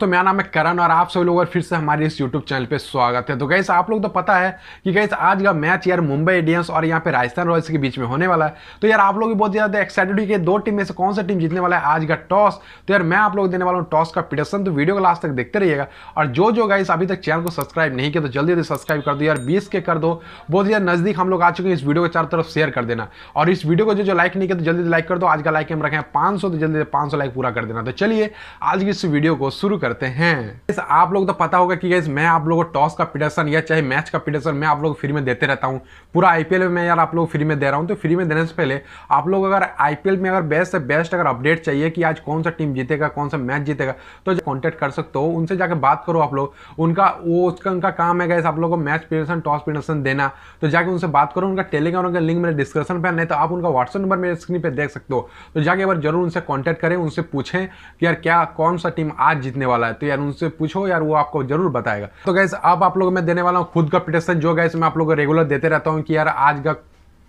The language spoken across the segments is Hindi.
तो मेरा नाम है करण और आप सभी और फिर से हमारे इस YouTube चैनल पे स्वागत है तो गैस आप लोग तो पता है कि गैस आज का मैच यार मुंबई इंडियंस और यहाँ पे राजस्थान रॉयल्स के बीच में होने वाला है तो यार आप लोग भी बहुत ज़्यादा एक्साइटेड हुई कि दो टीम में से कौन सा टीम जीतने वाला है आज का टॉस तो यार मैं आप लोग देने वाला हूँ टॉस का पिटसन तो वीडियो को लास्ट तक देखते रहिएगा और जो जो गाइस अभी तक चैनल को सब्सक्राइब नहीं किया तो जल्दी जल्दी सब्सक्राइब कर दो यार बीस के कर दो बहुत ज़्यादा नज़दीक हम लोग आ चुके हैं इस वीडियो को चारों तरफ शेयर कर देना और इस वीडियो को जो जो लाइक नहीं किया तो जल्दी लाइक कर दो आज का लाइक हम रखें पांच पाँच तो जल्दी पाँच लाइक पूरा कर देना तो चलिए आज की इस वीडियो को शुरू कर करते हैं आप लोग तो पता होगा कि गैस मैं आप लोगों को टॉस का प्रिडक्शन या चाहे मैच का प्रिडक्शन मैं आप लोग फ्री में देते रहता हूँ पूरा आईपीएल में मैं यार आप लोग फ्री में दे रहा हूँ तो फ्री में देने से पहले आप लोग अगर आईपीएल में अगर बेस्ट से बेस्ट अगर अपडेट चाहिए कि आज कौन सा टीम जीतेगा कौन सा मैच जीतेगा तो कॉन्टैक्ट कर सकते हो उनसे जाकर बात करो आप लोग उनका वो उसका उनका काम है गैस आप लोग को मैच प्रिडक्शन टॉस प्रिडक्शन देना तो जाकर उनसे बात करो उनका टेलीग्राम का लिंक मेरे डिस्क्रिप्शन पर नहीं तो आप उनका व्हाट्सअप नंबर मेरे स्क्रीन पर देख सकते हो तो जाके एक बार जरूर उनसे कॉन्टैक्ट करें उनसे पूछें कि यार क्या कौन सा टीम आज जीतने वाला वाला है तो यार उनसे पूछो यार वो आपको जरूर बताएगा तो गैस अब आप लोग मैं देने वाला हूँ खुद का प्रिटेशन जो गैस मैं आप लोग को रेगुलर देते रहता हूँ कि यार आज का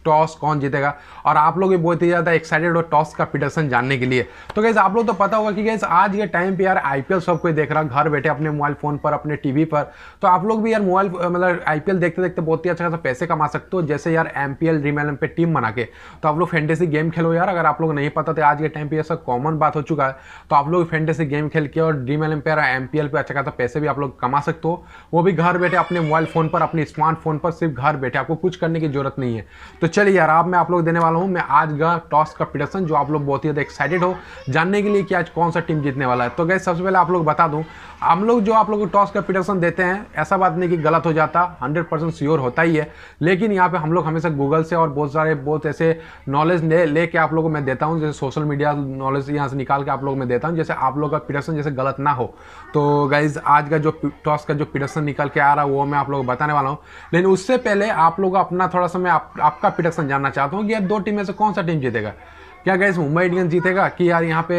टॉस कौन जीतेगा और आप लोग भी बहुत ही ज़्यादा एक्साइटेड हो टॉस का प्रिडक्शन जानने के लिए तो गैस आप लोग तो पता होगा कि गैस आज के टाइम पे यार आईपीएल सब कोई देख रहा घर बैठे अपने मोबाइल फ़ोन पर अपने टीवी पर तो आप लोग भी यार मोबाइल मतलब आईपीएल देखते देखते बहुत ही अच्छा खासा पैसे कमा सकते हो जैसे यार M P L Dream Eleven team बना के तो आप लोग फेंटेसी गेम खेलो यार अगर आप लोग नहीं पता तो आज के टाइम पर ऐसा कॉमन बात हो चुका है तो आप लोग फेंटेसी गेम खेल के और ड्रीम एलेवन पर एम पी एल पर अच्छा खासा पैसे भी आप लोग कमा सकते हो वो भी घर बैठे अपने मोबाइल फ़ोन पर अपने स्मार्टफोन पर सिर्फ घर बैठे आपको कुछ करने की जरूरत नहीं है तो चलिए यार आप मैं आप लोग देने वाला हूँ मैं आज का टॉस का प्रिडक्शन जो आप लोग बहुत ही ज़्यादा एक्साइटेड हो जानने के लिए कि आज कौन सा टीम जीतने वाला है तो गैस सबसे पहले आप लोग बता दूँ हम लोग जो आप लोग को टॉस का प्रिडक्शन देते हैं ऐसा बात नहीं कि गलत हो जाता हंड्रेड परसेंट श्योर होता ही है लेकिन यहाँ पर हम लोग हमेशा गूगल से और बहुत सारे बहुत ऐसे नॉलेज ले के आप लोग को मैं देता हूँ जैसे सोशल मीडिया नॉलेज यहाँ से निकाल के आप लोग मैं देता हूँ जैसे आप लोग का प्रिडक्शन जैसे गलत ना हो तो गाइज आज का जो टॉस का जो प्रिडक्शन निकल के आ रहा है वो मैं आप लोग को बताने वाला हूँ लेकिन उससे पहले आप लोग अपना थोड़ा सा मैं आपका प्रिडक्शन जानना चाहता हूँ कि यार दो टीम में से कौन सा टीम जीतेगा क्या गैस मुंबई इंडियंस जीतेगा कि यार यहाँ पे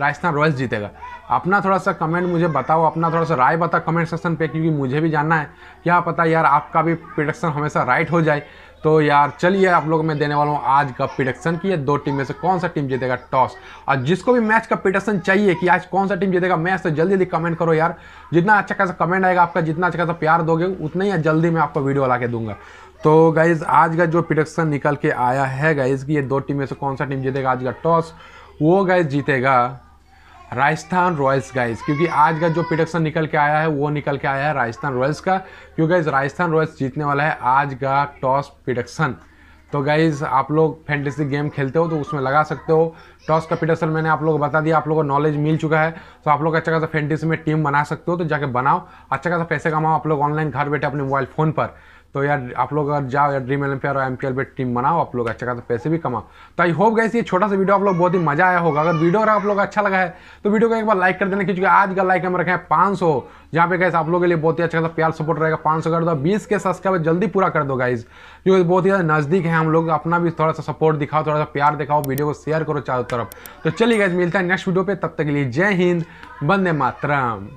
राजस्थान रॉयल्स जीतेगा अपना थोड़ा सा कमेंट मुझे बताओ अपना थोड़ा सा राय बताओ कमेंट सेक्शन पे क्योंकि मुझे भी जानना है क्या पता यार आपका भी प्रिडक्शन हमेशा राइट हो जाए तो यार चलिए आप लोगों में देने वाला हूँ आज का प्रिडक्शन की दो टीम में से कौन सा टीम जीतेगा टॉस और जिसको भी मैच का प्रिडक्शन चाहिए कि आज कौन सा टीम जीतेगा मैच तो जल्दी जल्दी कमेंट करो यार जितना अच्छा खासा कमेंट आएगा आपका जितना अच्छा खासा प्यार दोगे उतना ही जल्दी मैं आपको वीडियो ला के दूंगा तो गाइज़ आज का जो प्रिडक्शन निकल के आया है गाइज़ कि ये दो टीम में से कौन सा टीम जीतेगा आज का टॉस वो गाइज जीतेगा राजस्थान रॉयल्स गाइज क्योंकि आज का जो प्रिडक्शन निकल के आया है वो निकल के आया है राजस्थान रॉयल्स का क्योंकि गाइज राजस्थान रॉयल्स जीतने वाला है आज का टॉस प्रिडक्शन तो गाइज आप लोग फैंटेसी गेम खेलते हो तो उसमें लगा सकते हो टॉस का प्रिडक्शन मैंने आप लोग को बता दिया आप लोगों को नॉलेज मिल चुका है तो आप लोग अच्छा खासा फैंटेसी में टीम बना सकते हो तो जाके बनाओ अच्छा खासा पैसे कमाओ आप लोग ऑनलाइन घर बैठे अपने मोबाइल फ़ोन पर तो यार आप लोग अगर जाओ यार ड्रीम एल एम और एम पे टीम बनाओ आप लोग अच्छा खासा पैसे भी कमाओ तो आई होप गैस ये छोटा सा वीडियो आप लोग बहुत ही मजा आया होगा अगर वीडियो अगर आप लोग अच्छा लगा है तो वीडियो को एक बार लाइक कर देना क्योंकि आज का लाइक हम रखे हैं पाँच सौ जहाँ पे गैस आप लोगों के लिए बहुत ही अच्छा खासा प्यार सपोर्ट रहेगा पाँच सौ कर दो बीस के सब्सक्राइबर जल्दी पूरा कर दो गाइज जो बहुत ही ज़्यादा नज़दीक है हम लोग अपना भी थोड़ा सा सपोर्ट दिखाओ थोड़ा सा प्यार दिखाओ वीडियो को शेयर करो चारों तरफ तो चलिए गैस मिलता है नेक्स्ट वीडियो पर तब तक के लिए जय हिंद बंदे मातरम